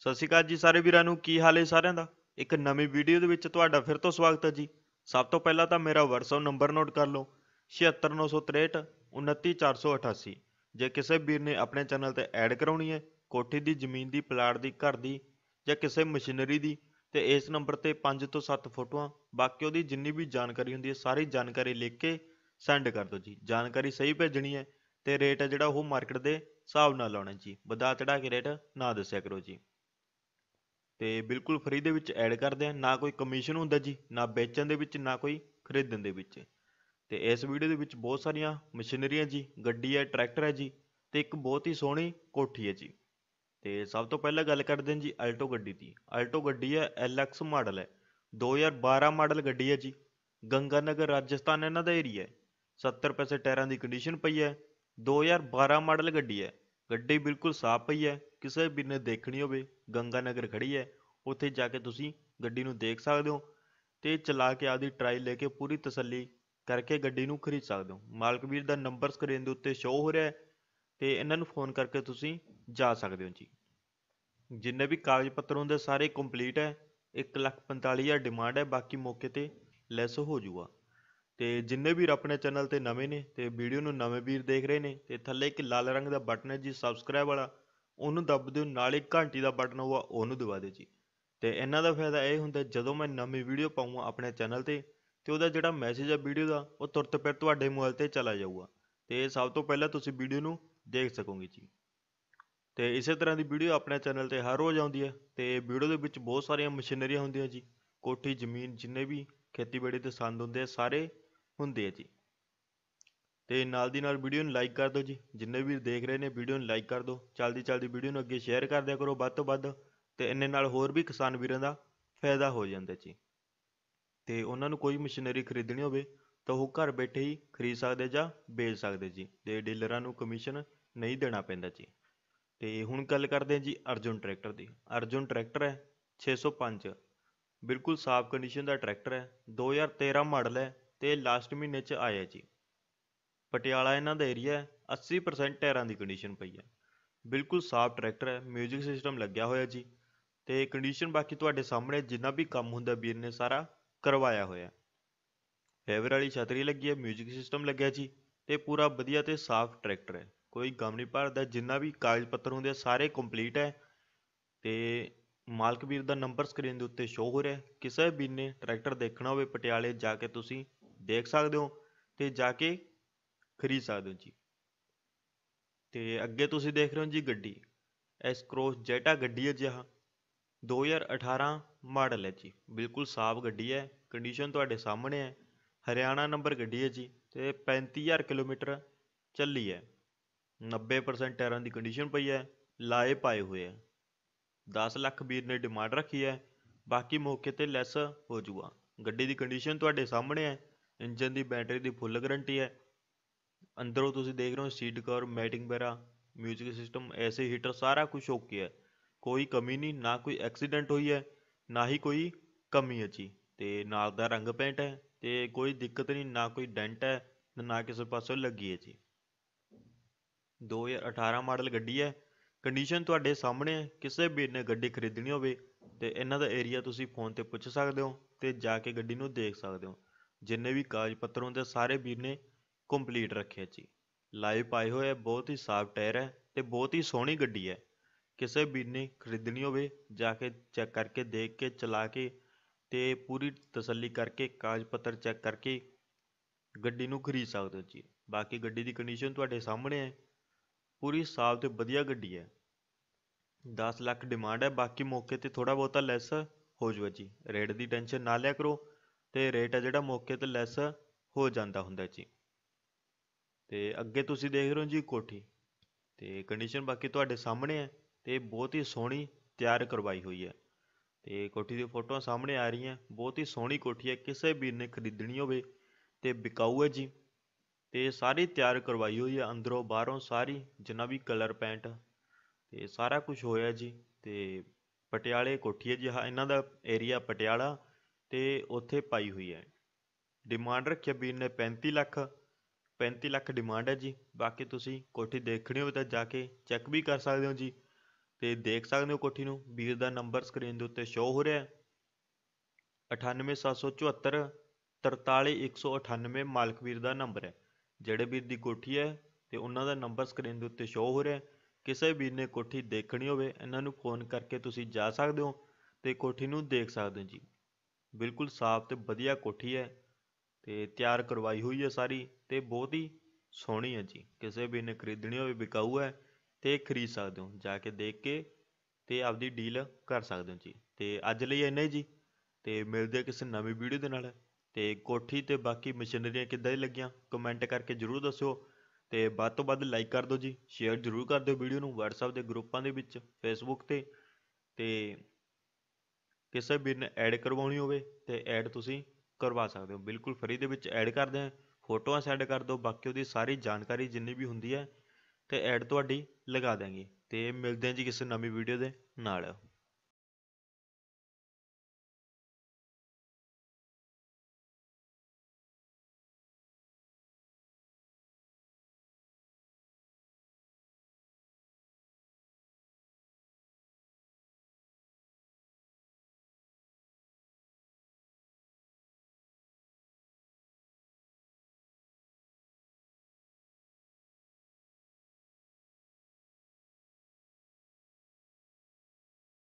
ਸਤਿ ਸ਼੍ਰੀ ਅਕਾਲ ਜੀ ਸਾਰੇ ਵੀਰਾਂ ਨੂੰ ਕੀ ਹਾਲ ਹੈ ਸਾਰਿਆਂ ਦਾ ਇੱਕ ਨਵੀਂ ਵੀਡੀਓ ਦੇ ਵਿੱਚ ਤੁਹਾਡਾ ਫਿਰ ਤੋਂ ਸਵਾਗਤ ਹੈ ਜੀ ਸਭ ਤੋਂ ਪਹਿਲਾਂ ਤਾਂ ਮੇਰਾ WhatsApp ਨੰਬਰ ਨੋਟ ਕਰ ਲਓ 29488 ਜੇ ਕਿਸੇ ਵੀਰ ਨੇ ਆਪਣੇ ਚੈਨਲ ਤੇ ਐਡ ਕਰਾਉਣੀ ਹੈ ਕੋਠੀ ਦੀ ਜ਼ਮੀਨ ਦੀ ਪਲਾਟ ਦੀ ਘਰ ਦੀ ਜਾਂ ਕਿਸੇ ਮਸ਼ੀਨਰੀ ਦੀ ਤੇ ਇਸ ਨੰਬਰ ਤੇ 5 ਤੋਂ 7 ਫੋਟੋਆਂ ਬਾਕੀ ਉਹਦੀ ਜਿੰਨੀ ਵੀ ਜਾਣਕਾਰੀ ਹੁੰਦੀ ਹੈ ਸਾਰੀ ਜਾਣਕਾਰੀ ਲਿਖ ਕੇ ਸੈਂਡ ਕਰ ਦਿਓ ਜੀ ਜਾਣਕਾਰੀ ਸਹੀ ਭੇਜਣੀ ਹੈ ਤੇ ਰੇਟ ਹੈ ਜਿਹੜਾ ਉਹ ਮਾਰਕੀਟ ਦੇ ਹਿਸਾਬ ਨਾਲ ਲਾਉਣਾ ਜੀ ਵਧਾ ਚੜਾ ਕੇ ਰੇਟ ਨਾ ਦੱਸਿਆ ਕਰੋ ਜੀ ਤੇ ਬਿਲਕੁਲ ਫ੍ਰੀ ਦੇ ਵਿੱਚ ਐਡ ਕਰਦੇ ਆ ਨਾ ਕੋਈ ਕਮਿਸ਼ਨ ਹੁੰਦਾ ਜੀ ਨਾ ਵੇਚਣ ਦੇ ਵਿੱਚ ਨਾ ਕੋਈ ਖਰੀਦਣ ਦੇ ਵਿੱਚ ਤੇ ਇਸ ਵੀਡੀਓ ਦੇ ਵਿੱਚ ਬਹੁਤ ਸਾਰੀਆਂ ਮਸ਼ੀਨਰੀਆਂ ਜੀ ਗੱਡੀ ਹੈ ਟਰੈਕਟਰ ਹੈ ਜੀ ਤੇ ਇੱਕ ਬਹੁਤ ਹੀ ਸੋਹਣੀ ਕੋਠੀ ਹੈ ਜੀ ਤੇ ਸਭ ਤੋਂ ਪਹਿਲਾਂ ਗੱਲ ਕਰਦੇ ਹਾਂ ਜੀ ਆਲਟੋ ਗੱਡੀ ਦੀ ਆਲਟੋ ਗੱਡੀ ਹੈ ਐਲਐਕਸ ਮਾਡਲ ਹੈ 2012 ਮਾਡਲ ਗੱਡੀ ਹੈ ਜੀ ਗੰਗਾ ਨਗਰ ਰਾਜਸਥਾਨ ਇਹਨਾਂ ਦਾ ਏਰੀਆ ਹੈ 70 ਪੈਸੇ ਟਾਇਰਾਂ ਦੀ ਕੰਡੀਸ਼ਨ ਪਈ ਹੈ 2012 ਮਾਡਲ ਗੱਡੀ ਹੈ ਗੱਡੀ ਬਿਲਕੁਲ ਸਾਫ਼ ਪਈ ਹੈ ਕਿਸੇ ਵੀ ਨੇ ਦੇਖਣੀ ਹੋਵੇ ਗੰਗਾ ਨਗਰ ਖੜੀ ਹੈ ਉੱਥੇ ਜਾ ਕੇ ਤੁਸੀਂ ਗੱਡੀ ਨੂੰ ਦੇਖ ਸਕਦੇ ਹੋ ਤੇ ਚਲਾ ਕੇ ਆਪਦੀ ਟਰਾਈ ਲੈ ਕੇ ਪੂਰੀ ਤਸੱਲੀ ਕਰਕੇ ਗੱਡੀ ਨੂੰ ਖਰੀਦ ਸਕਦੇ ਹੋ ਮਾਲਕ ਵੀਰ ਦਾ ਨੰਬਰ ਸਕਰੀਨ ਦੇ ਉੱਤੇ ਸ਼ੋਅ ਹੋ ਰਿਹਾ ਹੈ ਤੇ ਇਹਨਾਂ ਨੂੰ ਫੋਨ ਕਰਕੇ ਤੁਸੀਂ ਜਾ ਸਕਦੇ ਹੋ ਜੀ ਜਿੰਨੇ ਵੀ ਕਾਗਜ਼ ਪੱਤਰ ਹੁੰਦੇ ਸਾਰੇ ਕੰਪਲੀਟ ਹੈ 1 ਲੱਖ 45000 ਡਿਮਾਂਡ ਹੈ ਬਾਕੀ ਮੌਕੇ ਤੇ ਲੈਸ ਹੋ ਜਾਊਗਾ ਤੇ ਜਿੰਨੇ ਵੀਰ ਆਪਣੇ ਚੈਨਲ ਤੇ ਨਵੇਂ ਨੇ ਤੇ ਵੀਡੀਓ ਨੂੰ ਨਵੇਂ ਵੀਰ ਦੇਖ ਰਹੇ ਨੇ ਤੇ ਥੱਲੇ ਇੱਕ ਲਾਲ ਰੰਗ ਦਾ ਬਟਨ ਹੈ ਜੀ ਸਬਸਕ੍ਰਾਈਬ ਵਾਲਾ ਉਹਨੂੰ ਦੱਬ ਦਿਓ ਨਾਲ ਘੰਟੀ ਦਾ ਬਟਨ ਹੋਊਗਾ ਉਹਨੂੰ ਦਬਾ ਦਿਓ ਜੀ ਤੇ ਇਹਨਾਂ ਦਾ ਫਾਇਦਾ ਇਹ ਹੁੰਦਾ ਜਦੋਂ ਮੈਂ ਨਵੀਂ ਵੀਡੀਓ ਪਾਉਂਗਾ ਆਪਣੇ ਚੈਨਲ ਤੇ ਤੇ ਉਹਦਾ ਜਿਹੜਾ ਮੈਸੇਜ ਹੈ ਵੀਡੀਓ ਦਾ ਉਹ ਤੁਰਤ ਫਿਰ ਤੁਹਾਡੇ ਮੋਬਾਈਲ ਤੇ ਚਲਾ ਜਾਊਗਾ ਤੇ ਸਭ ਤੋਂ ਪਹਿਲਾਂ ਤੁਸੀਂ ਵੀਡੀਓ ਨੂੰ ਦੇਖ ਸਕੋਗੇ ਜੀ ਤੇ ਇਸੇ ਤਰ੍ਹਾਂ ਦੀ ਵੀਡੀਓ ਆਪਣੇ ਚੈਨਲ ਤੇ ਹਰ ਰੋਜ਼ ਆਉਂਦੀ ਹੈ ਤੇ ਵੀਡੀਓ ਦੇ ਵਿੱਚ ਬਹੁਤ ਸਾਰੀਆਂ ਮਸ਼ੀਨਰੀਆਂ ਹੁੰਦੀਆਂ ਜੀ ਕੋਠੀ ਜ਼ਮੀਨ ਜਿੰਨੇ ਵੀ ਖੇਤੀਬਾੜੀ ਦੇ ਸੰਦ ਹੁੰਦੇ ਆ ਸਾਰੇ ਹੁੰਦੇ ਆ ਜੀ ਤੇ ਨਾਲ ਦੀ ਨਾਲ ਵੀਡੀਓ ਨੂੰ ਲਾਈਕ ਕਰ ਦਿਓ ਜੀ ਜਿੰਨੇ ਵੀ ਦੇਖ ਰਹੇ ਨੇ ਵੀਡੀਓ ਨੂੰ ਲਾਈਕ ਕਰ ਦਿਓ ਚਲਦੀ ਚਲਦੀ ਵੀਡੀਓ ਨੂੰ ਅੱਗੇ ਸ਼ੇਅਰ ਕਰ ਦਿਆ ਕਰੋ ਵੱਧ ਤੋਂ ਵੱਧ ਤੇ ਇੰਨੇ ਨਾਲ ਹੋਰ ਵੀ ਕਿਸਾਨ ਵੀਰਾਂ ਦਾ ਫਾਇਦਾ ਹੋ ਜਾਂਦਾ ਜੀ ਤੇ ਉਹਨਾਂ ਨੂੰ ਕੋਈ ਮਸ਼ੀਨਰੀ ਖਰੀਦਣੀ ਹੋਵੇ ਤਾਂ ਉਹ ਘਰ ਬੈਠੇ ਹੀ ਖਰੀਦ ਸਕਦੇ ਜਾਂ ਵੇਚ ਸਕਦੇ ਜੀ ਤੇ ਡੀਲਰਾਂ ਨੂੰ ਕਮਿਸ਼ਨ ਨਹੀਂ ਦੇਣਾ ਪੈਂਦਾ ਜੀ ਤੇ ਹੁਣ ਗੱਲ ਕਰਦੇ ਹਾਂ ਜੀ ਅਰਜੁਨ ਟਰੈਕਟਰ ਦੀ ਅਰਜੁਨ ਟਰੈਕਟਰ ਹੈ 605 ਬਿਲਕੁਲ ਸਾਫ਼ ਕੰਡੀਸ਼ਨ ਦਾ ਟਰੈਕਟਰ ਹੈ 2013 ਮਾਡਲ ਹੈ ਤੇ ਲਾਸਟ ਮਹੀਨੇ ਚ ਆਇਆ ਜੀ ਪਟਿਆਲਾ ਇਹਨਾਂ ਦਾ ਏਰੀਆ ਹੈ 80% ਟਾਇਰਾਂ ਦੀ ਕੰਡੀਸ਼ਨ ਪਈ ਹੈ ਬਿਲਕੁਲ ਸਾਫ ਟਰੈਕਟਰ ਹੈ 뮤직 ਸਿਸਟਮ ਲੱਗਿਆ ਹੋਇਆ ਜੀ ਤੇ ਕੰਡੀਸ਼ਨ ਬਾਕੀ ਤੁਹਾਡੇ ਸਾਹਮਣੇ ਜਿੰਨਾ ਵੀ ਕੰਮ ਹੁੰਦਾ ਵੀਰ ਨੇ ਸਾਰਾ ਕਰਵਾਇਆ ਹੋਇਆ ਫੇਵਰ ਵਾਲੀ ਛਤਰੀ ਲੱਗੀ ਹੈ 뮤직 ਸਿਸਟਮ ਲੱਗਿਆ ਜੀ ਤੇ ਪੂਰਾ ਵਧੀਆ ਤੇ ਸਾਫ ਟਰੈਕਟਰ ਹੈ ਕੋਈ ਗਮ ਨਹੀਂ ਭਰਦਾ ਜਿੰਨਾ ਵੀ ਕਾਗਜ਼ ਪੱਤਰ ਹੁੰਦੇ ਸਾਰੇ ਕੰਪਲੀਟ ਹੈ ਤੇ ਮਾਲਕ ਵੀਰ ਦਾ ਨੰਬਰ ਸਕਰੀਨ ਦੇ ਉੱਤੇ ਸ਼ੋ ਹੋ ਰਿਹਾ ਕਿਸੇ ਵੀ ਨੇ ਟਰੈਕਟਰ ਦੇਖਣਾ ਹੋਵੇ ਪਟਿਆਲੇ ਜਾ ਕੇ ਤੁਸੀਂ ਦੇਖ ਸਕਦੇ ਹੋ ਤੇ ਜਾ ਕੇ ਖਰੀਦ ਸਕਦੇ ਹੋ ਜੀ ਤੇ ਅੱਗੇ ਤੁਸੀਂ ਦੇਖ ਰਹੇ ਹੋ ਜੀ ਗੱਡੀ ਐਸ ਕ੍ਰੋਸ ਜੈਟਾ ਗੱਡੀ ਹੈ ਜਹਾ 2018 ਮਾਡਲ ਹੈ ਜੀ ਬਿਲਕੁਲ ਸਾਫ਼ ਗੱਡੀ ਹੈ ਕੰਡੀਸ਼ਨ ਤੁਹਾਡੇ ਸਾਹਮਣੇ ਹੈ ਹਰਿਆਣਾ ਨੰਬਰ ਗੱਡੀ ਹੈ ਜੀ ਤੇ 35000 ਕਿਲੋਮੀਟਰ ਚੱਲੀ ਹੈ 90% ਟਾਇਰਾਂ ਦੀ ਕੰਡੀਸ਼ਨ ਪਈ ਹੈ ਲਾਏ ਪਾਏ ਹੋਏ ਹੈ 10 ਲੱਖ ਵੀਰ ਨੇ ਡਿਮਾਂਡ ਰੱਖੀ ਹੈ ਬਾਕੀ ਮੌਕੇ ਤੇ ਲੈਸ ਹੋ ਜੂਗਾ ਗੱਡੀ ਦੀ ਕੰਡੀਸ਼ਨ ਤੁਹਾਡੇ ਸਾਹਮਣੇ ਹੈ ਇੰਜਨ ਦੀ ਬੈਟਰੀ ਦੀ ਫੁੱਲ ਗਰੰਟੀ ਹੈ ਅੰਦਰੋਂ ਤੁਸੀਂ ਦੇਖ ਰਹੇ ਹੋ ਸੀਟ ਕਵਰ ਮੈਟਿੰਗ ਵਗੈਰਾ ਮਿਊਜ਼ਿਕ ਸਿਸਟਮ ਐਸੇ ਹੀਟਰ ਸਾਰਾ ਕੁਝ ਓਕੇ ਹੈ ਕੋਈ ਕਮੀ ਨਹੀਂ ਨਾ ਕੋਈ ਐਕਸੀਡੈਂਟ ਹੋਈ ਹੈ ਨਾ ਹੀ ਕੋਈ ਕਮੀ ਹੈ ਜੀ ਤੇ ਨਾਲ ਦਾ ਰੰਗ ਪੈਂਟ ਹੈ ਤੇ ਕੋਈ ਦਿੱਕਤ ਨਹੀਂ ਨਾ ਕੋਈ ਡੈਂਟ ਹੈ ਨਾ ਕਿਸੇ ਪਾਸੋਂ ਲੱਗੀ ਹੈ ਜੀ 2018 ਮਾਡਲ ਗੱਡੀ ਹੈ ਕੰਡੀਸ਼ਨ ਤੁਹਾਡੇ ਸਾਹਮਣੇ ਹੈ ਕਿਸੇ ਵੀ ਨੇ ਗੱਡੀ ਖਰੀਦਣੀ ਹੋਵੇ ਤੇ ਇਹਨਾਂ ਦਾ ਏਰੀਆ ਤੁਸੀਂ ਫੋਨ ਤੇ ਪੁੱਛ ਸਕਦੇ ਹੋ ਤੇ ਜਾ ਕੇ ਗੱਡੀ ਨੂੰ ਦੇਖ ਸਕਦੇ ਹੋ ਜਿੰਨੇ ਵੀ ਕਾਗਜ਼ ਪੱਤਰ ਹੁੰਦੇ ਸਾਰੇ ਵੀਰ ਨੇ ਕੰਪਲੀਟ ਰੱਖੇ ਜੀ ਲਾਈਵ ਪਾਏ ਹੋਏ ਬਹੁਤ ਹੀ ਸਾਫ ਟਾਇਰ ਹੈ ਤੇ ਬਹੁਤ ਹੀ ਸੋਹਣੀ ਗੱਡੀ ਹੈ ਕਿਸੇ ਵੀਰ ਨੇ ਖਰੀਦਣੀ ਹੋਵੇ ਜਾ ਕੇ ਚੈੱਕ ਕਰਕੇ ਦੇਖ ਕੇ ਚਲਾ ਕੇ ਤੇ ਪੂਰੀ ਤਸੱਲੀ ਕਰਕੇ ਕਾਗਜ਼ ਪੱਤਰ ਚੈੱਕ ਕਰਕੇ ਗੱਡੀ ਨੂੰ ਖਰੀਦ ਸਕਦੇ ਹੋ ਜੀ ਬਾਕੀ ਗੱਡੀ ਦੀ ਕੰਡੀਸ਼ਨ ਤੁਹਾਡੇ ਸਾਹਮਣੇ ਹੈ ਪੂਰੀ ਸਾਫ ਤੇ ਵਧੀਆ ਗੱਡੀ ਹੈ 10 ਲੱਖ ਡਿਮਾਂਡ ਹੈ ਬਾਕੀ ਮੌਕੇ ਤੇ ਥੋੜਾ ਬਹੁਤਾ ਲੈਸ ਹੋ ਜੂਗਾ ਜੀ ਰੇਟ ਦੀ ਟੈਨਸ਼ਨ ਨਾ ਲਿਆ ਕਰੋ ਤੇ ਰੇਟ ਆ ਜਿਹੜਾ ਮੌਕੇ ਤੇ ਲੈਸ ਹੋ ਜਾਂਦਾ ਹੁੰਦਾ ਜੀ ਤੇ ਅੱਗੇ ਤੁਸੀਂ ਦੇਖ ਰਹੇ ਹੋ ਜੀ ਕੋਠੀ ਤੇ ਕੰਡੀਸ਼ਨ ਬਾਕੀ ਤੁਹਾਡੇ ਸਾਹਮਣੇ ਹੈ ਤੇ ਬਹੁਤ ਹੀ ਸੋਹਣੀ ਤਿਆਰ ਕਰਵਾਈ ਹੋਈ ਹੈ ਤੇ ਕੋਠੀ ਦੀ ਫੋਟੋਆਂ ਸਾਹਮਣੇ ਆ ਰਹੀਆਂ ਬਹੁਤ ਹੀ ਸੋਹਣੀ ਕੋਠੀ ਹੈ ਕਿਸੇ ਵੀਰ ਨੇ ਖਰੀਦਣੀ ਹੋਵੇ ਤੇ ਵਿਕਾਊ ਹੈ ਜੀ ਤੇ ਸਾਰੀ ਤਿਆਰ ਕਰਵਾਈ ਹੋਈ ਹੈ ਅੰਦਰੋਂ ਬਾਹਰੋਂ ਸਾਰੀ ਜਿੰਨਾ ਵੀ ਕਲਰ ਪੈਂਟ ਤੇ ਸਾਰਾ ਕੁਝ ਹੋਇਆ ਜੀ ਤੇ ਪਟਿਆਲੇ ਕੋਠੀ ਹੈ ਜੀ ਇਹਨਾਂ ਦਾ ਏਰੀਆ ਪਟਿਆਲਾ ਤੇ ਉੱਥੇ ਪਾਈ ਹੋਈ ਹੈ ਡਿਮਾਂਡ ਰੱਖੀ ਵੀਰ ਨੇ 35 ਲੱਖ 35 ਲੱਖ ਡਿਮਾਂਡ ਹੈ ਜੀ ਬਾਕੀ ਤੁਸੀਂ ਕੋਠੀ ਦੇਖਣੀ ਹੋਵੇ ਤਾਂ ਜਾ ਕੇ ਚੈੱਕ ਵੀ ਕਰ ਸਕਦੇ ਹੋ ਜੀ ਤੇ ਦੇਖ ਸਕਦੇ ਹੋ ਕੋਠੀ ਨੂੰ ਵੀਰ ਦਾ ਨੰਬਰ ਸਕਰੀਨ ਦੇ ਉੱਤੇ ਸ਼ੋ ਹੋ ਰਿਹਾ ਹੈ 98774 43198 ਮਾਲਕ ਵੀਰ ਦਾ ਨੰਬਰ ਹੈ ਜਿਹੜੇ ਵੀਰ ਦੀ ਕੋਠੀ ਹੈ ਤੇ ਉਹਨਾਂ ਦਾ ਨੰਬਰ ਸਕਰੀਨ ਦੇ ਉੱਤੇ ਸ਼ੋ ਹੋ ਰਿਹਾ ਕਿਸੇ ਵੀਰ ਨੇ ਕੋਠੀ ਦੇਖਣੀ ਹੋਵੇ ਇਹਨਾਂ ਨੂੰ ਫੋਨ ਕਰਕੇ ਤੁਸੀਂ ਜਾ ਸਕਦੇ ਹੋ ਤੇ ਕੋਠੀ ਨੂੰ ਦੇਖ ਸਕਦੇ ਹੋ ਜੀ ਬਿਲਕੁਲ ਸਾਫ਼ ਤੇ ਵਧੀਆ ਕੋਠੀ ਹੈ ਤੇ ਤਿਆਰ ਕਰਵਾਈ ਹੋਈ ਹੈ ਸਾਰੀ ਤੇ ਬਹੁਤ ਹੀ ਸੋਹਣੀ ਹੈ ਜੀ ਕਿਸੇ ਵੀ ਨੇ ਖਰੀਦਣੀ ਹੋਵੇ ਵਿਕਾਊ ਹੈ ਤੇ ਖਰੀਦ ਸਕਦੇ ਹੋ ਜਾ ਕੇ ਦੇਖ ਕੇ ਤੇ ਆਪਦੀ ਡੀਲ ਕਰ ਸਕਦੇ ਹੋ ਜੀ ਤੇ ਅੱਜ ਲਈ ਇੰਨਾ ਹੀ ਜੀ ਤੇ ਮਿਲਦੇ ਆ ਕਿਸੇ ਨਵੀਂ ਵੀਡੀਓ ਦੇ ਨਾਲ ਤੇ ਕੋਠੀ ਤੇ ਬਾਕੀ ਮਸ਼ੀਨਰੀਆਂ ਕਿੱਦਾਂ ਦੀ ਲੱਗੀਆਂ ਕਮੈਂਟ ਕਰਕੇ ਜਰੂਰ ਦੱਸਿਓ ਤੇ ਵੱਧ ਤੋਂ ਵੱਧ ਲਾਈਕ ਕਰ ਦਿਓ ਜੀ ਸ਼ੇਅਰ ਜਰੂਰ ਕਰ ਦਿਓ ਵੀਡੀਓ ਨੂੰ WhatsApp ਦੇ ਗਰੁੱਪਾਂ ਦੇ ਵਿੱਚ Facebook ਤੇ ਤੇ ਕਿਸੇ ਵੀ ਨੇ ਐਡ ਕਰਵਾਉਣੀ ਹੋਵੇ ਤੇ ਐਡ ਤੁਸੀਂ ਕਰਵਾ ਸਕਦੇ ਹੋ ਬਿਲਕੁਲ ਫਰੀ ਦੇ ਵਿੱਚ ਐਡ ਕਰਦੇ ਆ ਫੋਟੋਆਂ ਸੈਂਡ ਕਰ ਦਿਓ ਬਾਕੀ ਉਹਦੀ ਸਾਰੀ ਜਾਣਕਾਰੀ ਜਿੰਨੀ ਵੀ ਹੁੰਦੀ ਹੈ ਤੇ ਐਡ ਤੁਹਾਡੀ ਲਗਾ ਦਾਂਗੇ ਤੇ ਮਿਲਦੇ ਆ ਜੀ ਕਿਸੇ ਨਵੀਂ ਵੀਡੀਓ ਦੇ ਨਾਲ